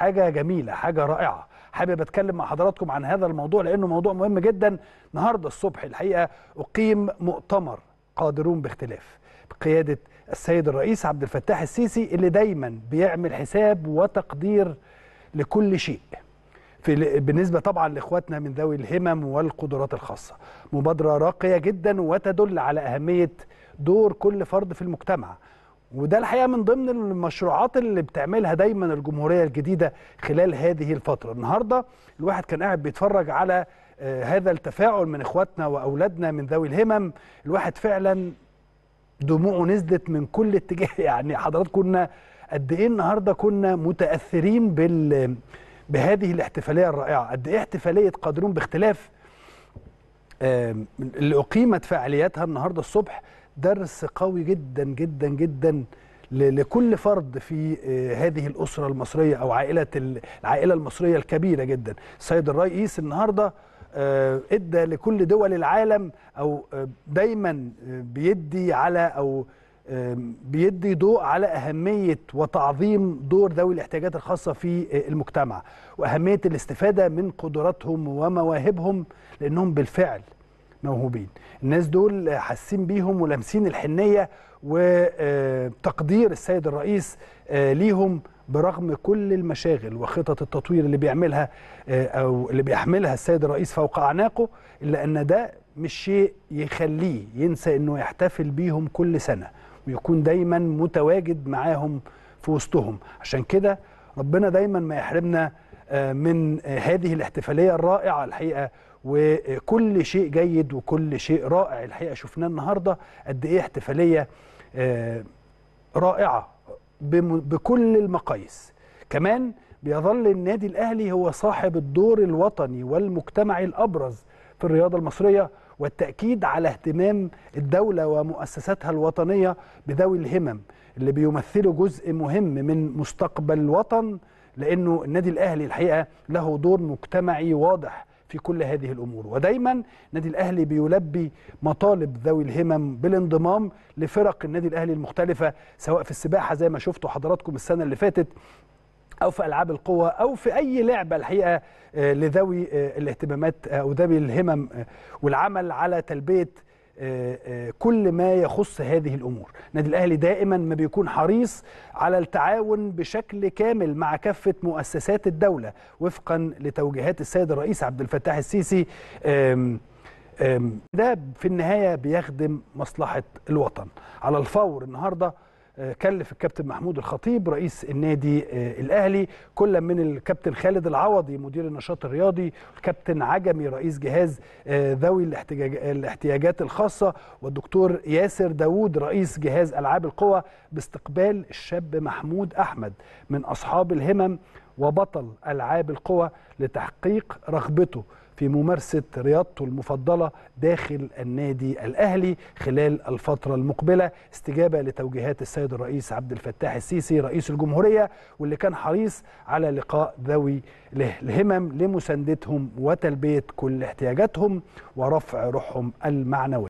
حاجه جميله حاجه رائعه حابب اتكلم مع حضراتكم عن هذا الموضوع لانه موضوع مهم جدا النهارده الصبح الحقيقه اقيم مؤتمر قادرون باختلاف بقياده السيد الرئيس عبد الفتاح السيسي اللي دايما بيعمل حساب وتقدير لكل شيء في بالنسبه طبعا لاخواتنا من ذوي الهمم والقدرات الخاصه مبادره راقيه جدا وتدل على اهميه دور كل فرد في المجتمع وده الحقيقه من ضمن المشروعات اللي بتعملها دايما الجمهوريه الجديده خلال هذه الفتره النهارده الواحد كان قاعد بيتفرج على آه، هذا التفاعل من اخواتنا واولادنا من ذوي الهمم الواحد فعلا دموعه نزلت من كل اتجاه يعني حضراتكم كنا قد ايه النهارده كنا متاثرين بال بهذه الاحتفاليه الرائعه قد ايه احتفاليه قادرون باختلاف آه، اللي اقيمت فعالياتها النهارده الصبح درس قوي جدا جدا جدا لكل فرد في آه، هذه الأسرة المصرية أو عائلة العائلة المصرية الكبيرة جدا السيد الرئيس النهاردة آه، ادى لكل دول العالم أو آه، دايما بيدي على أو بيدي ضوء على أهمية وتعظيم دور ذوي الاحتياجات الخاصة في المجتمع وأهمية الاستفادة من قدراتهم ومواهبهم لأنهم بالفعل موهوبين الناس دول حاسين بيهم ولامسين الحنيه وتقدير آه، السيد الرئيس آه، ليهم برغم كل المشاغل وخطط التطوير اللي بيعملها آه، او اللي بيحملها السيد الرئيس فوق اعناقه الا ان ده مش شيء يخليه ينسى انه يحتفل بيهم كل سنه ويكون دايما متواجد معاهم في وسطهم عشان كده ربنا دايما ما يحرمنا من هذه الاحتفاليه الرائعه الحقيقه وكل شيء جيد وكل شيء رائع الحقيقه شفناه النهارده قد ايه احتفاليه آه، رائعه بكل المقاييس كمان بيظل النادي الاهلي هو صاحب الدور الوطني والمجتمعي الابرز في الرياضه المصريه والتاكيد على اهتمام الدوله ومؤسساتها الوطنيه بذوي الهمم اللي بيمثلوا جزء مهم من مستقبل الوطن لانه النادي الاهلي الحقيقه له دور مجتمعي واضح في كل هذه الامور ودايما النادي الاهلي بيلبي مطالب ذوي الهمم بالانضمام لفرق النادي الاهلي المختلفه سواء في السباحه زي ما شفتوا حضراتكم السنه اللي فاتت او في العاب القوى او في اي لعبه الحقيقه آه، لذوي آه، الاهتمامات او آه، ذوي الهمم والعمل على تلبيه كل ما يخص هذه الامور النادي الاهلي دائما ما بيكون حريص على التعاون بشكل كامل مع كافه مؤسسات الدوله وفقا لتوجيهات السيد الرئيس عبد الفتاح السيسي ده في النهايه بيخدم مصلحه الوطن على الفور النهارده كلف الكابتن محمود الخطيب رئيس النادي آه، الاهلي كل من الكابتن خالد العوضي مدير النشاط الرياضي الكابتن عجمي رئيس جهاز آه، ذوي الاحتياجات الخاصه والدكتور ياسر داوود رئيس جهاز العاب القوى باستقبال الشاب محمود احمد من اصحاب الهمم وبطل العاب القوى لتحقيق رغبته في ممارسة رياضته المفضلة داخل النادي الأهلي خلال الفترة المقبلة استجابة لتوجيهات السيد الرئيس عبد الفتاح السيسي رئيس الجمهورية واللي كان حريص على لقاء ذوي الهمم لمساندتهم وتلبية كل احتياجاتهم ورفع روحهم المعنوية